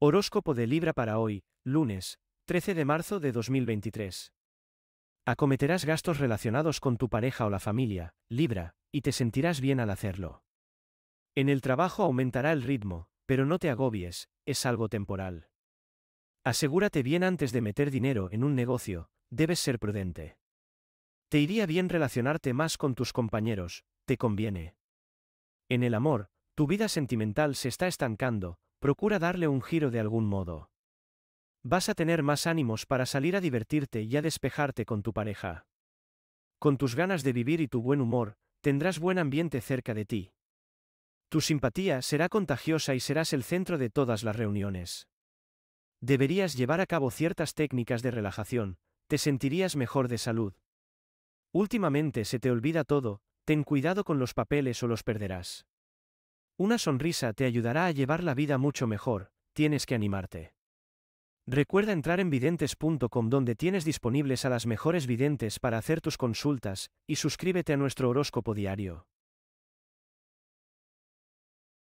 Horóscopo de Libra para hoy, lunes, 13 de marzo de 2023. Acometerás gastos relacionados con tu pareja o la familia, Libra, y te sentirás bien al hacerlo. En el trabajo aumentará el ritmo, pero no te agobies, es algo temporal. Asegúrate bien antes de meter dinero en un negocio, debes ser prudente. Te iría bien relacionarte más con tus compañeros, te conviene. En el amor, tu vida sentimental se está estancando, Procura darle un giro de algún modo. Vas a tener más ánimos para salir a divertirte y a despejarte con tu pareja. Con tus ganas de vivir y tu buen humor, tendrás buen ambiente cerca de ti. Tu simpatía será contagiosa y serás el centro de todas las reuniones. Deberías llevar a cabo ciertas técnicas de relajación, te sentirías mejor de salud. Últimamente se te olvida todo, ten cuidado con los papeles o los perderás. Una sonrisa te ayudará a llevar la vida mucho mejor, tienes que animarte. Recuerda entrar en videntes.com donde tienes disponibles a las mejores videntes para hacer tus consultas, y suscríbete a nuestro horóscopo diario.